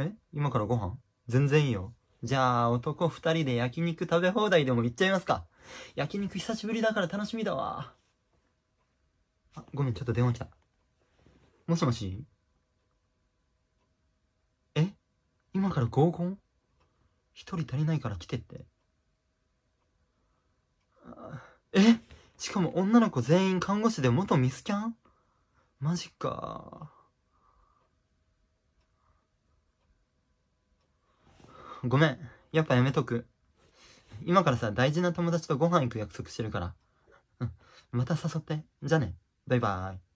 え今からご飯全然いいよ。じゃあ、男二人で焼肉食べ放題でも行っちゃいますか。焼肉久しぶりだから楽しみだわ。あ、ごめん、ちょっと電話来た。もしもしえ今から合コン一人足りないから来てって。えしかも女の子全員看護師で元ミスキャンマジか。ごめん。やっぱやめとく。今からさ、大事な友達とご飯行く約束してるから。うん。また誘って。じゃあね。バイバーイ。